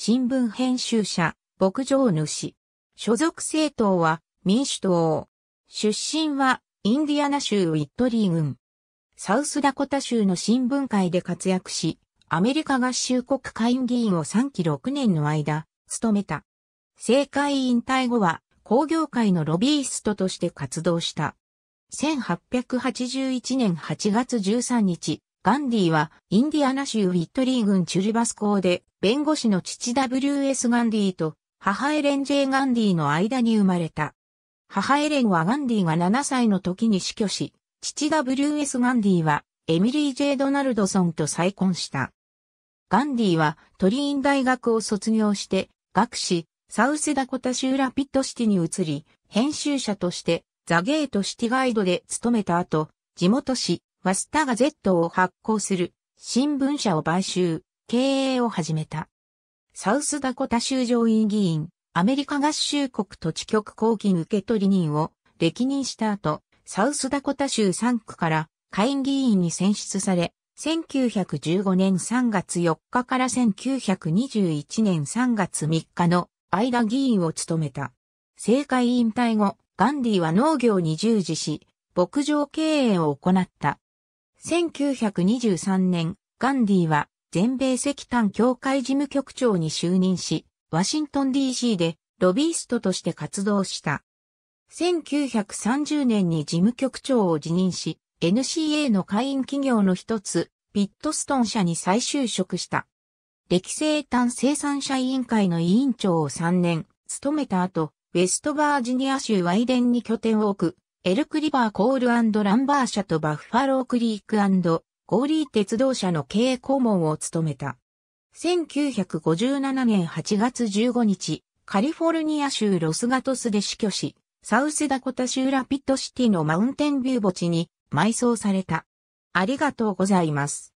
新聞編集者、牧場主。所属政党は民主党。出身はインディアナ州ウィットリー郡。サウスダコタ州の新聞会で活躍し、アメリカ合衆国会議員を3期6年の間、務めた。政界引退後は工業界のロビーストとして活動した。1881年8月13日、ガンディは、インディアナ州ウィットリー郡チュルバス港で、弁護士の父 W.S. ガンディと、母エレン・ J. ガンディの間に生まれた。母エレンはガンディが7歳の時に死去し、父 W.S. ガンディは、エミリー・ジェイ・ドナルドソンと再婚した。ガンディは、トリーン大学を卒業して、学士、サウスダコタ州ラピッドシティに移り、編集者として、ザ・ゲートシティガイドで勤めた後、地元市、ワスタガゼットを発行する新聞社を買収、経営を始めた。サウスダコタ州上院議員、アメリカ合衆国土地局公金受取人を歴任した後、サウスダコタ州3区から下院議員に選出され、1915年3月4日から1921年3月3日の間議員を務めた。政界引退後、ガンディは農業に従事し、牧場経営を行った。1923年、ガンディは全米石炭協会事務局長に就任し、ワシントン DC でロビーストとして活動した。1930年に事務局長を辞任し、NCA の会員企業の一つ、ピットストン社に再就職した。歴生炭生産者委員会の委員長を3年、務めた後、ウェストバージニア州ワイデンに拠点を置く、エルクリバーコールランバー社とバッファロークリークゴーリー鉄道社の経営顧問を務めた。1957年8月15日、カリフォルニア州ロスガトスで死去し、サウスダコタ州ラピッドシティのマウンテンビュー墓地に埋葬された。ありがとうございます。